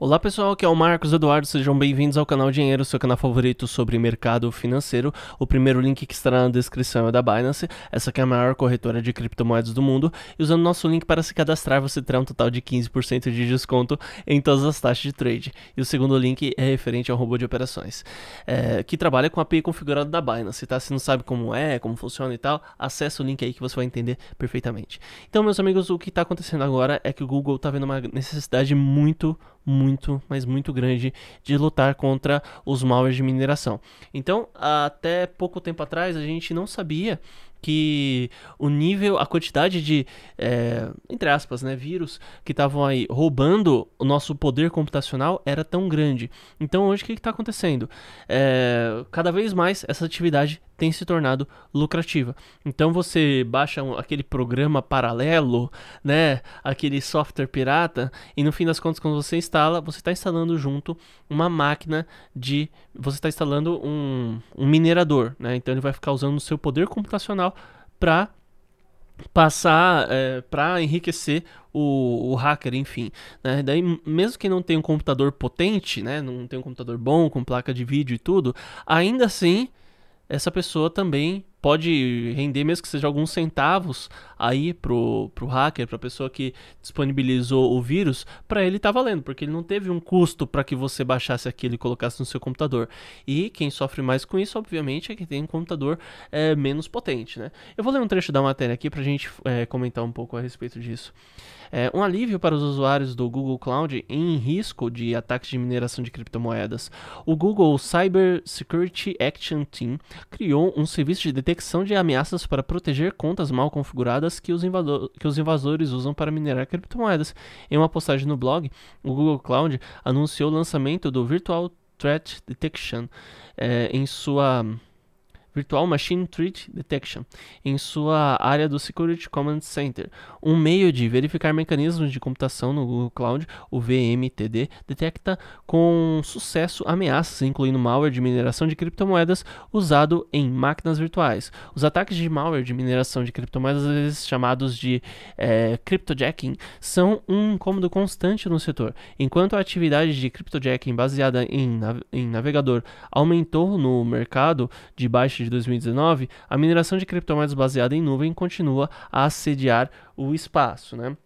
Olá pessoal, aqui é o Marcos Eduardo, sejam bem-vindos ao canal Dinheiro, seu canal favorito sobre mercado financeiro. O primeiro link que estará na descrição é da Binance, essa que é a maior corretora de criptomoedas do mundo, e usando nosso link para se cadastrar você terá um total de 15% de desconto em todas as taxas de trade. E o segundo link é referente ao robô de operações, é, que trabalha com a API configurada da Binance, tá? Se não sabe como é, como funciona e tal, acessa o link aí que você vai entender perfeitamente. Então meus amigos, o que está acontecendo agora é que o Google está vendo uma necessidade muito, muito muito, mas muito grande de lutar contra os malwares de mineração. Então, até pouco tempo atrás, a gente não sabia que o nível, a quantidade de, é, entre aspas, né, vírus que estavam aí roubando o nosso poder computacional era tão grande. Então hoje o que está acontecendo? É, cada vez mais essa atividade tem se tornado lucrativa. Então você baixa um, aquele programa paralelo, né, aquele software pirata, e no fim das contas, quando você instala, você está instalando junto uma máquina de. Você está instalando um, um minerador, né? Então ele vai ficar usando o seu poder computacional para passar é, para enriquecer o, o, hacker, enfim. Né? Daí, mesmo que não tenha um computador potente, né? não tenha um computador bom, com placa de vídeo e tudo, ainda assim essa pessoa também pode render mesmo que seja alguns centavos aí pro, pro hacker, pra pessoa que disponibilizou o vírus, para ele tá valendo, porque ele não teve um custo para que você baixasse aquilo e colocasse no seu computador. E quem sofre mais com isso, obviamente, é quem tem um computador é, menos potente, né? Eu vou ler um trecho da matéria aqui pra gente é, comentar um pouco a respeito disso. É, um alívio para os usuários do Google Cloud em risco de ataques de mineração de criptomoedas. O Google Cyber Security Action Team criou um serviço de detecção detecção de ameaças para proteger contas mal configuradas que os, que os invasores usam para minerar criptomoedas. Em uma postagem no blog, o Google Cloud anunciou o lançamento do Virtual Threat Detection é, em sua Virtual Machine Threat Detection em sua área do Security Command Center, um meio de verificar mecanismos de computação no Google Cloud, o VMTD, detecta com sucesso ameaças, incluindo malware de mineração de criptomoedas usado em máquinas virtuais. Os ataques de malware de mineração de criptomoedas, às vezes chamados de é, cryptojacking, são um incômodo constante no setor. Enquanto a atividade de cryptojacking baseada em, nav em navegador aumentou no mercado de baixa de 2019, a mineração de criptomoedas baseada em nuvem continua a assediar o espaço, né?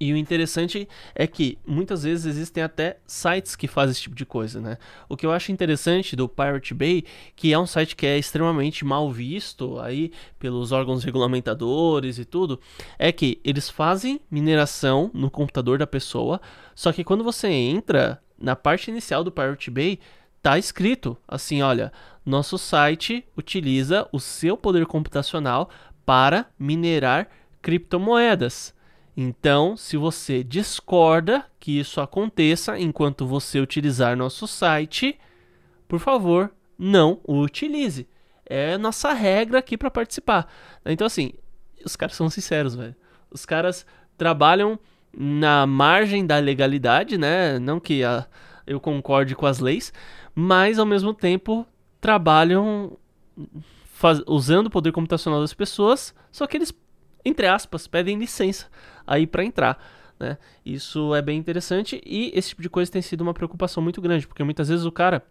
E o interessante é que muitas vezes existem até sites que fazem esse tipo de coisa, né? O que eu acho interessante do Pirate Bay, que é um site que é extremamente mal visto aí pelos órgãos regulamentadores e tudo, é que eles fazem mineração no computador da pessoa, só que quando você entra na parte inicial do Pirate Bay, tá escrito assim, olha, nosso site utiliza o seu poder computacional para minerar criptomoedas. Então, se você discorda que isso aconteça enquanto você utilizar nosso site, por favor, não o utilize. É nossa regra aqui para participar. Então, assim, os caras são sinceros, velho. Os caras trabalham na margem da legalidade, né? Não que a, eu concorde com as leis, mas ao mesmo tempo trabalham faz, usando o poder computacional das pessoas, só que eles, entre aspas, pedem licença aí para entrar. Né? Isso é bem interessante e esse tipo de coisa tem sido uma preocupação muito grande, porque muitas vezes o cara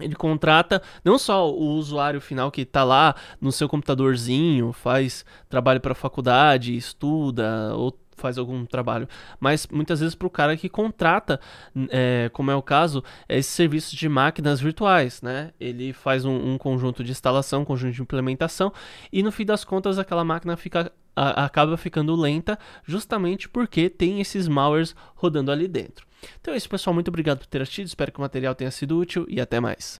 ele contrata não só o usuário final que está lá no seu computadorzinho, faz trabalho para a faculdade, estuda ou faz algum trabalho, mas muitas vezes para o cara que contrata, é, como é o caso, é esse serviço de máquinas virtuais, né? Ele faz um, um conjunto de instalação, um conjunto de implementação, e no fim das contas aquela máquina fica a, acaba ficando lenta justamente porque tem esses malwares rodando ali dentro. Então é isso, pessoal. Muito obrigado por ter assistido. Espero que o material tenha sido útil e até mais.